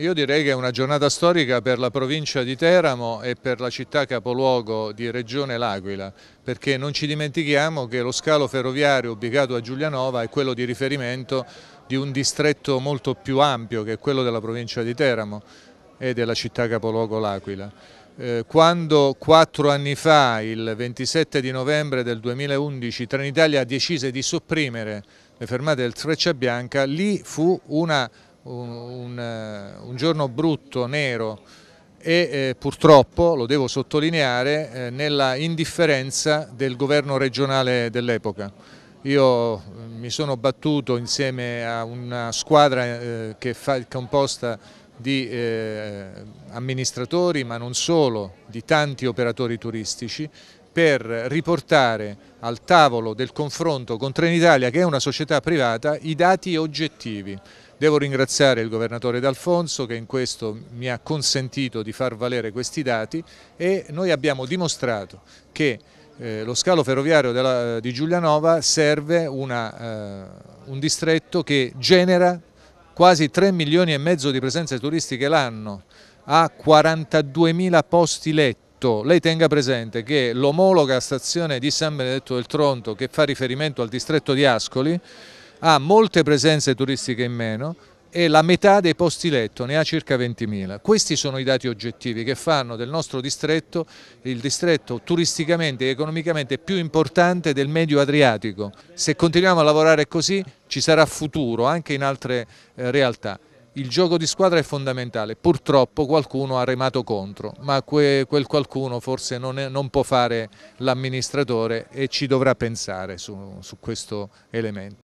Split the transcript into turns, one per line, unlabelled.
Io direi che è una giornata storica per la provincia di Teramo e per la città capoluogo di Regione L'Aquila, perché non ci dimentichiamo che lo scalo ferroviario ubicato a Giulianova è quello di riferimento di un distretto molto più ampio che è quello della provincia di Teramo e della città capoluogo L'Aquila. Eh, quando quattro anni fa, il 27 di novembre del 2011, Trenitalia decise di sopprimere le fermate del Freccia Bianca, lì fu una un, un, eh, un giorno brutto, nero e eh, purtroppo, lo devo sottolineare, eh, nella indifferenza del governo regionale dell'epoca. Io eh, mi sono battuto insieme a una squadra eh, che fa il composta di eh, amministratori, ma non solo, di tanti operatori turistici, per riportare al tavolo del confronto con Trenitalia, che è una società privata, i dati oggettivi. Devo ringraziare il governatore D'Alfonso che in questo mi ha consentito di far valere questi dati e noi abbiamo dimostrato che eh, lo scalo ferroviario della, di Giulianova serve una, eh, un distretto che genera quasi 3 milioni e mezzo di presenze turistiche l'anno, ha 42 mila posti letti Soprattutto lei tenga presente che l'omologa stazione di San Benedetto del Tronto che fa riferimento al distretto di Ascoli ha molte presenze turistiche in meno e la metà dei posti letto ne ha circa 20.000. Questi sono i dati oggettivi che fanno del nostro distretto il distretto turisticamente e economicamente più importante del medio Adriatico. Se continuiamo a lavorare così ci sarà futuro anche in altre eh, realtà il gioco di squadra è fondamentale, purtroppo qualcuno ha remato contro, ma quel qualcuno forse non, è, non può fare l'amministratore e ci dovrà pensare su, su questo elemento.